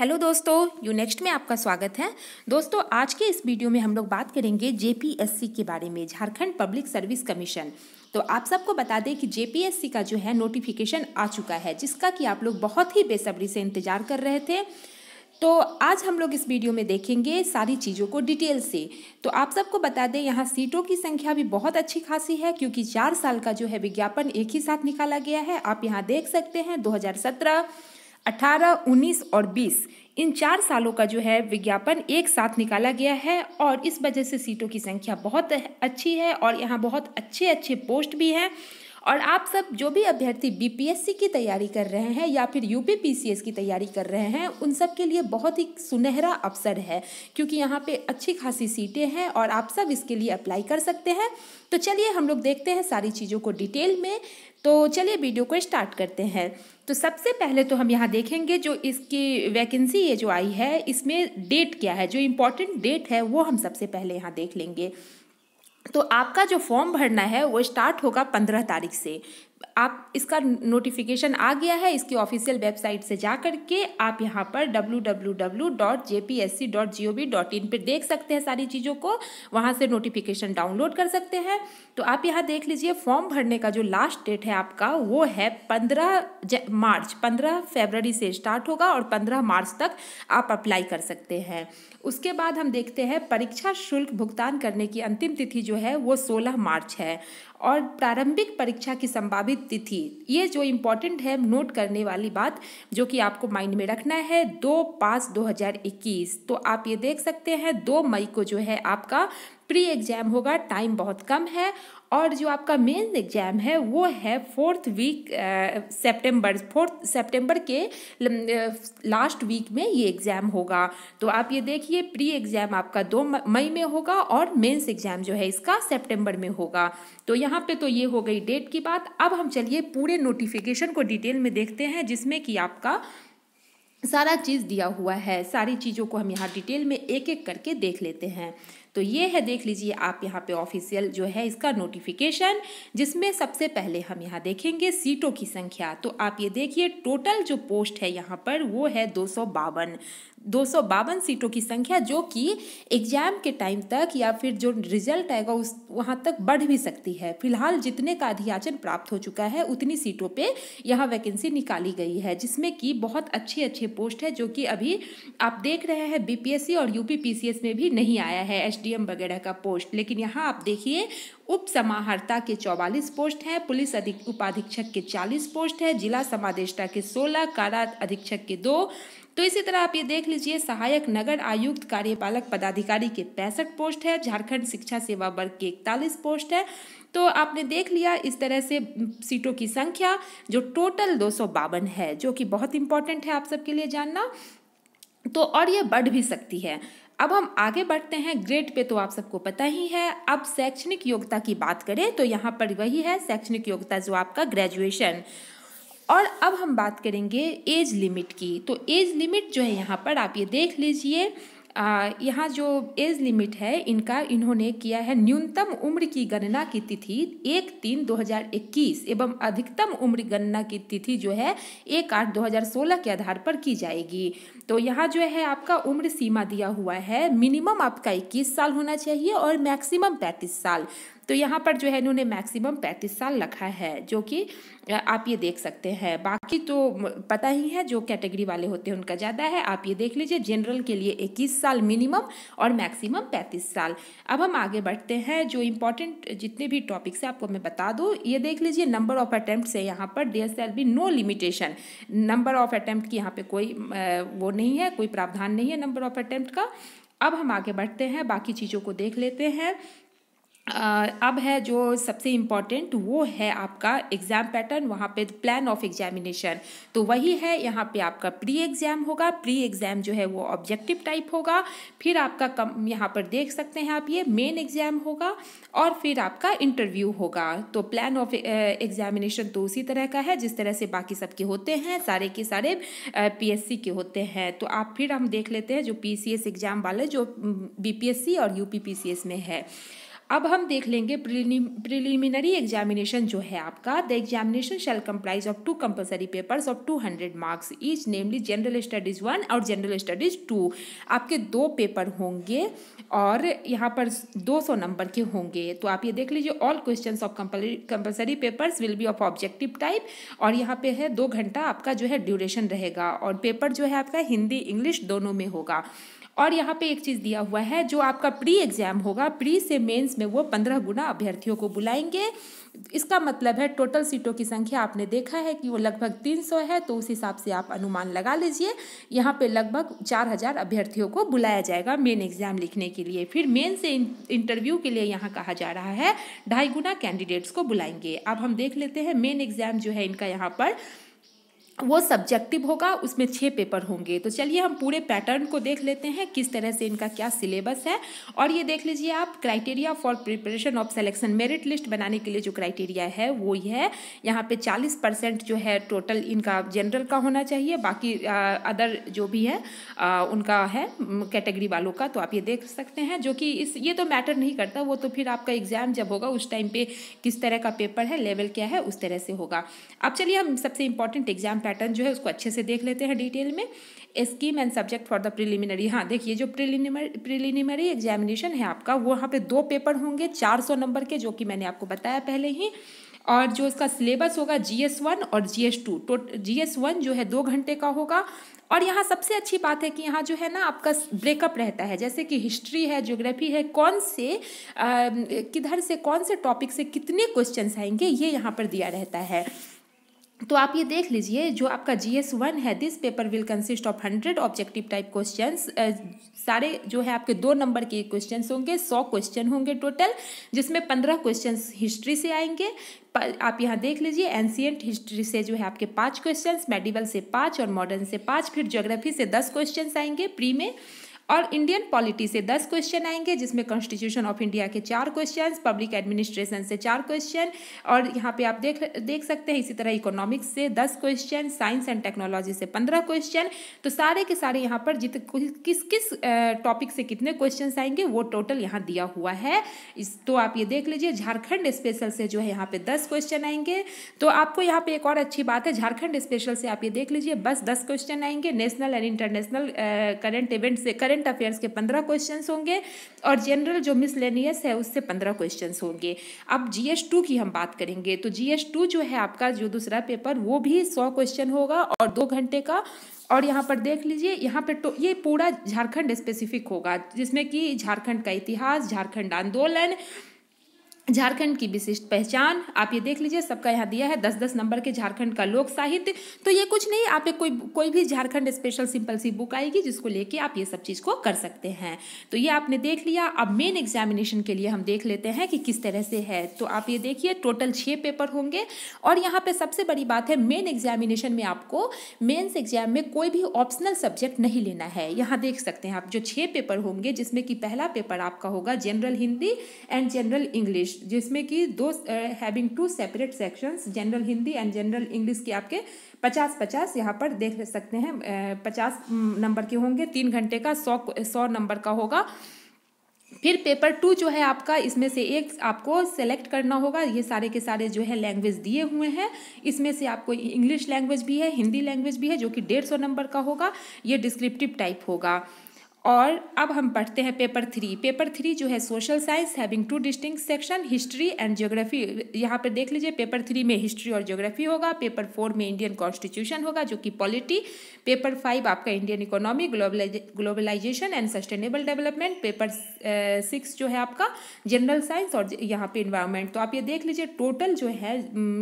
hello दोस्तों you next में आपका स्वागत है दोस्तों आज के इस वीडियो में हम लोग बात करेंगे जेपीएससी के बारे में झारखंड पब्लिक सर्विस कमीशन तो आप सबको बता दें कि जेपीएससी का जो है नोटिफिकेशन आ चुका है जिसका कि आप लोग बहुत ही बेसब्री से इंतज़ार कर रहे थे तो आज हम लोग इस वीडियो में देखेंगे सारी चीज़ों को डिटेल से तो आप सबको बता दें यहाँ सीटों की संख्या भी बहुत अच्छी खासी है क्योंकि चार साल का जो है विज्ञापन एक ही साथ निकाला गया है आप यहाँ देख सकते हैं 2017 अठारह उन्नीस और बीस इन चार सालों का जो है विज्ञापन एक साथ निकाला गया है और इस वजह से सीटों की संख्या बहुत अच्छी है और यहाँ बहुत अच्छे अच्छे पोस्ट भी हैं और आप सब जो भी अभ्यर्थी बीपीएससी की तैयारी कर रहे हैं या फिर यूपीपीसीएस की तैयारी कर रहे हैं उन सब के लिए बहुत ही सुनहरा अवसर है क्योंकि यहाँ पे अच्छी खासी सीटें हैं और आप सब इसके लिए अप्लाई कर सकते हैं तो चलिए हम लोग देखते हैं सारी चीज़ों को डिटेल में तो चलिए वीडियो को स्टार्ट करते हैं तो सबसे पहले तो हम यहाँ देखेंगे जो इसकी वैकेंसी ये जो आई है इसमें डेट क्या है जो इम्पोर्टेंट डेट है वो हम सबसे पहले यहाँ देख लेंगे तो आपका जो फॉर्म भरना है वो स्टार्ट होगा पंद्रह तारीख से आप इसका नोटिफिकेशन आ गया है इसकी ऑफिशियल वेबसाइट से जा कर के आप यहाँ पर www.jpsc.gov.in पर देख सकते हैं सारी चीज़ों को वहाँ से नोटिफिकेशन डाउनलोड कर सकते हैं तो आप यहाँ देख लीजिए फॉर्म भरने का जो लास्ट डेट है आपका वो है पंद्रह मार्च पंद्रह फेबररी से स्टार्ट होगा और पंद्रह मार्च तक आप अप्लाई कर सकते हैं उसके बाद हम देखते हैं परीक्षा शुल्क भुगतान करने की अंतिम तिथि जो है वो सोलह मार्च है और प्रारंभिक परीक्षा की संभावित तिथि ये जो इम्पोर्टेंट है नोट करने वाली बात जो कि आपको माइंड में रखना है दो पाँच दो हज़ार इक्कीस तो आप ये देख सकते हैं दो मई को जो है आपका प्री एग्ज़ाम होगा टाइम बहुत कम है और जो आपका मेन एग्ज़ाम है वो है फोर्थ वीक सितंबर फोर्थ सितंबर के लास्ट वीक में ये एग्ज़ाम होगा तो आप ये देखिए प्री एग्ज़ाम आपका दो मई में होगा और मेंस एग्ज़ाम जो है इसका सितंबर में होगा तो यहाँ पे तो ये हो गई डेट की बात अब हम चलिए पूरे नोटिफिकेशन को डिटेल में देखते हैं जिसमें कि आपका सारा चीज़ दिया हुआ है सारी चीज़ों को हम यहाँ डिटेल में एक एक करके देख लेते हैं तो ये है देख लीजिए आप यहाँ पे ऑफिशियल जो है इसका नोटिफिकेशन जिसमें सबसे पहले हम यहाँ देखेंगे सीटों की संख्या तो आप ये देखिए टोटल जो पोस्ट है यहाँ पर वो है दो सौ बावन दो सौ बावन सीटों की संख्या जो कि एग्ज़ाम के टाइम तक या फिर जो रिजल्ट आएगा उस वहाँ तक बढ़ भी सकती है फिलहाल जितने का अधियाचन प्राप्त हो चुका है उतनी सीटों पे यहाँ वैकेंसी निकाली गई है जिसमें कि बहुत अच्छे अच्छे पोस्ट है जो कि अभी आप देख रहे हैं बीपीएससी और यूपीपीसीएस में भी नहीं आया है एस एसडीएम वगैरह का पोस्ट लेकिन यहाँ आप देखिए उप समाहर्ता के चौवालीस पोस्ट है पुलिस अधिक उपाधीक्षक के 40 पोस्ट है जिला समादेष्टा के 16 कारा अधीक्षक के दो तो इसी तरह आप ये देख लीजिए सहायक नगर आयुक्त कार्यपालक पदाधिकारी के पैंसठ पोस्ट है झारखंड शिक्षा सेवा वर्ग के इकतालीस पोस्ट है तो आपने देख लिया इस तरह से सीटों की संख्या जो टोटल दो है जो कि बहुत इंपॉर्टेंट है आप सबके लिए जानना तो और ये बढ़ भी सकती है अब हम आगे बढ़ते हैं ग्रेड पे तो आप सबको पता ही है अब शैक्षणिक योग्यता की बात करें तो यहाँ पर वही है शैक्षणिक योग्यता जो आपका ग्रेजुएशन और अब हम बात करेंगे एज लिमिट की तो एज लिमिट जो है यहाँ पर आप ये देख लीजिए यहाँ जो एज लिमिट है इनका इन्होंने किया है न्यूनतम उम्र की गणना की तिथि एक तीन दो हज़ार इक्कीस एवं अधिकतम उम्र गणना की तिथि जो है एक आठ दो हज़ार सोलह के आधार पर की जाएगी तो यहाँ जो है आपका उम्र सीमा दिया हुआ है मिनिमम आपका इक्कीस साल होना चाहिए और मैक्सिमम पैंतीस साल तो यहाँ पर जो है इन्होंने मैक्सिमम पैंतीस साल रखा है जो कि आप ये देख सकते हैं बाकी तो पता ही है जो कैटेगरी वाले होते हैं उनका ज़्यादा है आप ये देख लीजिए जनरल के लिए इक्कीस साल मिनिमम और मैक्सिमम पैंतीस साल अब हम आगे बढ़ते हैं जो इम्पोर्टेंट जितने भी टॉपिक्स हैं आपको मैं बता दूँ ये देख लीजिए नंबर ऑफ अटैम्प्ट है यहाँ पर as shall be no limitation number of attempt की यहाँ पर कोई वो नहीं है कोई प्रावधान नहीं है नंबर ऑफ अटैम्प्ट का अब हम आगे बढ़ते हैं बाकी चीज़ों को देख लेते हैं अब है जो सबसे इम्पॉर्टेंट वो है आपका एग्ज़ाम पैटर्न वहाँ पे प्लान ऑफ एग्जामिनेशन तो वही है यहाँ पे आपका प्री एग्ज़ाम होगा प्री एग्ज़ाम जो है वो ऑब्जेक्टिव टाइप होगा फिर आपका कम यहाँ पर देख सकते हैं आप ये मेन एग्ज़ाम होगा और फिर आपका इंटरव्यू होगा तो प्लान ऑफ एग्जामिनेशन तो उसी तरह का है जिस तरह से बाकी सबके होते हैं सारे के सारे पीएससी के होते हैं तो आप फिर हम देख लेते हैं जो पी एग्ज़ाम वाले जो बी और यू में है अब हम देख लेंगे प्रिलिमिनरी एग्जामिनेशन जो है आपका the examination shall comprise of two compulsory papers of two hundred marks each namely general studies one और जनरल स्टडीज टू आपके दो पेपर होंगे और यहाँ पर दो सौ नंबर के होंगे तो आप ये देख लीजिए all question of compulsory papers will be of objective type और यहाँ पे है दो घंटा आपका जो है ड्यूरेशन रहेगा और पेपर जो है आपका हिंदी इंग्लिश दोनों में होगा और यहाँ पे एक चीज़ दिया हुआ है जो आपका प्री एग्जाम होगा प्री से मेंस में वो पंद्रह गुना अभ्यर्थियों को बुलाएंगे इसका मतलब है टोटल सीटों की संख्या आपने देखा है कि वो लगभग तीन सौ है तो उस हिसाब से आप अनुमान लगा लीजिए यहाँ पे लगभग चार हज़ार अभ्यर्थियों को बुलाया जाएगा मेन एग्जाम लिखने के लिए फिर मेन से इंटरव्यू के लिए यहाँ कहा जा रहा है ढाई गुना कैंडिडेट्स को बुलाएंगे अब हम देख लेते हैं मेन एग्जाम जो है इनका यहाँ पर वो सब्जेक्टिव होगा उसमें छः पेपर होंगे तो चलिए हम पूरे पैटर्न को देख लेते हैं किस तरह से इनका क्या सिलेबस है और ये देख लीजिए आप criteria for preparation of selection merit list बनाने के लिए जो क्राइटेरिया है वो ये है यहाँ पे चालीस परसेंट जो है टोटल इनका जनरल का होना चाहिए बाकी आ, अदर जो भी है आ, उनका है कैटेगरी वालों का तो आप ये देख सकते हैं जो कि इस ये तो मैटर नहीं करता वो तो फिर आपका एग्ज़ाम जब होगा उस टाइम पर किस तरह का पेपर है लेवल क्या है उस तरह से होगा अब चलिए हम सबसे इम्पॉर्टेंट एग्ज़ाम पैटर्न जो है उसको अच्छे से देख लेते हैं डिटेल में scheme and subject for the preliminary हाँ देखिए जो प्रिलिमिनरी प्रिलिमिनरी एग्जामिनेशन है आपका वो वहाँ पे दो पेपर होंगे चार सौ नंबर के जो कि मैंने आपको बताया पहले ही और जो इसका सिलेबस होगा जी एस वन और जी एस टू तो जी एस वन जो है दो घंटे का होगा और यहाँ सबसे अच्छी बात है कि यहाँ जो है ना आपका ब्रेकअप रहता है जैसे कि हिस्ट्री है ज्योग्राफी है कौन से किधर से कौन से टॉपिक से कितने क्वेश्चन आएंगे ये यहाँ पर दिया रहता है तो आप ये देख लीजिए जो आपका जी एस वन है this paper will consist of hundred objective type question सारे जो है आपके दो नंबर के क्वेश्चन होंगे सौ क्वेश्चन होंगे टोटल जिसमें पंद्रह क्वेश्चन हिस्ट्री से आएंगे आप यहाँ देख लीजिए एंशियंट हिस्ट्री से जो है आपके पाँच क्वेश्चन मेडिवल से पाँच और मॉडर्न से पाँच फिर ज्योग्राफी से दस क्वेश्चन आएंगे प्री में और इंडियन पॉलिटी से दस क्वेश्चन आएंगे जिसमें कॉन्स्टिट्यूशन ऑफ इंडिया के चार क्वेश्चन पब्लिक एडमिनिस्ट्रेशन से चार क्वेश्चन और यहाँ पे आप देख देख सकते हैं इसी तरह इकोनॉमिक्स से दस क्वेश्चन साइंस एंड टेक्नोलॉजी से पंद्रह क्वेश्चन तो सारे के सारे यहाँ पर जित किस किस टॉपिक से कितने क्वेश्चन आएंगे वो टोटल यहाँ दिया हुआ है इस तो आप ये देख लीजिए झारखंड स्पेशल से जो है यहाँ पे दस क्वेश्चन आएंगे तो आपको यहाँ पे एक और अच्छी बात है झारखंड स्पेशल से आप ये देख लीजिए बस दस क्वेश्चन आएंगे national and international current event से करेंट करंट अफेयर्स के पंद्रह क्वेश्चन होंगे और जनरल जो मिसलेनियस है उससे पंद्रह क्वेश्चन होंगे अब जी एस टू की हम बात करेंगे तो जी एस टू जो है आपका जो दूसरा पेपर वो भी सौ क्वेश्चन होगा और दो घंटे का और यहाँ पर देख लीजिए यहाँ पर तो ये पूरा झारखंड स्पेसिफिक होगा जिसमें कि झारखंड का इतिहास झारखंड आंदोलन झारखंड की विशिष्ट पहचान आप ये देख लीजिए सबका यहाँ दिया है दस दस नंबर के झारखंड का लोक साहित्य तो ये कुछ नहीं आप एक कोई कोई भी झारखंड स्पेशल सिंपल सी बुक आएगी जिसको लेके आप ये सब चीज़ को कर सकते हैं तो ये आपने देख लिया अब मेन एग्जामिनेशन के लिए हम देख लेते हैं कि किस तरह से है तो आप ये देखिए टोटल छः पेपर होंगे और यहाँ पर सबसे बड़ी बात है मेन एग्जामिनेशन में आपको मेन्स एग्जाम में कोई भी ऑप्शनल सब्जेक्ट नहीं लेना है यहाँ देख सकते हैं आप जो छः पेपर होंगे जिसमें कि पहला पेपर आपका होगा general Hindi and general English जिसमें कि दो having two separate sections general Hindi and general English के आपके पचास पचास यहाँ पर देख सकते हैं पचास नंबर के होंगे तीन घंटे का सौ सौ नंबर का होगा फिर पेपर टू जो है आपका इसमें से एक आपको सेलेक्ट करना होगा ये सारे के सारे जो है लैंग्वेज दिए हुए हैं इसमें से आपको इंग्लिश लैंग्वेज भी है हिंदी लैंग्वेज भी है जो कि डेढ़ सौ नंबर का होगा ये डिस्क्रिप्टिव टाइप होगा और अब हम पढ़ते हैं पेपर थ्री पेपर थ्री जो है social science having two distinct section history and geography यहाँ पर देख लीजिए पेपर थ्री में हिस्ट्री और ज्योग्राफी होगा पेपर फोर में इंडियन कॉन्स्टिट्यूशन होगा जो कि पॉलिटी पेपर फाइव आपका Indian economy globalisation and sustainable development paper six जो है आपका जनरल साइंस और यहाँ पर इन्वायरमेंट तो आप ये देख लीजिए टोटल जो है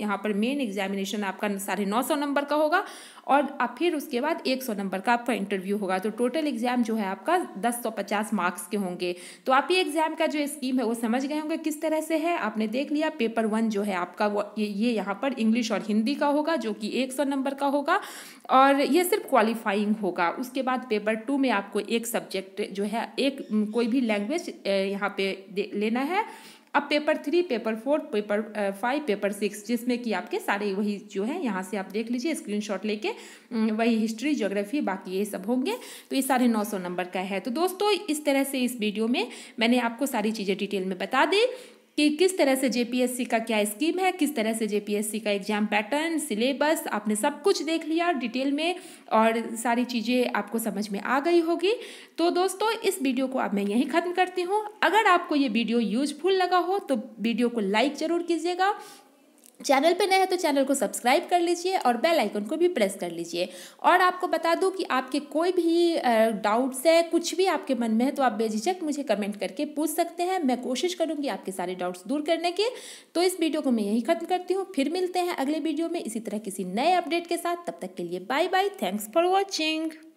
यहाँ पर मेन एग्जामिनेशन आपका साढ़े नौ सौ नंबर का होगा और फिर उसके बाद एक सौ नंबर का आपका इंटरव्यू होगा तो टोटल एग्जाम जो है आपका आपका 1050 मार्क्स के होंगे तो आप ये एग्जाम का जो स्कीम है वो समझ गए होंगे किस तरह से है आपने देख लिया पेपर वन जो है आपका वो ये ये यहाँ पर इंग्लिश और हिंदी का होगा जो कि एक सौ नंबर का होगा और ये सिर्फ क्वालिफाइंग होगा उसके बाद पेपर टू में आपको एक सब्जेक्ट जो है एक कोई भी लैंग्वेज यहाँ पे लेना है अब paper three paper four paper five paper six जिसमें कि आपके सारे वही जो है यहाँ से आप देख लीजिए स्क्रीनशॉट लेके वही हिस्ट्री ज्योग्राफी बाकी ये सब होंगे तो ये सारे नौ सौ नंबर का है तो दोस्तों इस तरह से इस वीडियो में मैंने आपको सारी चीज़ें डिटेल में बता दी कि किस तरह से जेपीएससी का क्या स्कीम है किस तरह से जेपीएससी का एग्जाम पैटर्न सिलेबस आपने सब कुछ देख लिया डिटेल में और सारी चीज़ें आपको समझ में आ गई होगी तो दोस्तों इस वीडियो को अब मैं यहीं ख़त्म करती हूँ अगर आपको ये वीडियो यूजफुल लगा हो तो वीडियो को लाइक ज़रूर कीजिएगा चैनल पे नए हैं तो चैनल को सब्सक्राइब कर लीजिए और बेल आइकन को भी प्रेस कर लीजिए और आपको बता दूं कि आपके कोई भी डाउट्स है कुछ भी आपके मन में है तो आप बेझिझक मुझे कमेंट करके पूछ सकते हैं मैं कोशिश करूंगी आपके सारे डाउट्स दूर करने के तो इस वीडियो को मैं यही ख़त्म करती हूँ फिर मिलते हैं अगले वीडियो में इसी तरह किसी नए अपडेट के साथ तब तक के लिए bye bye thanks for watching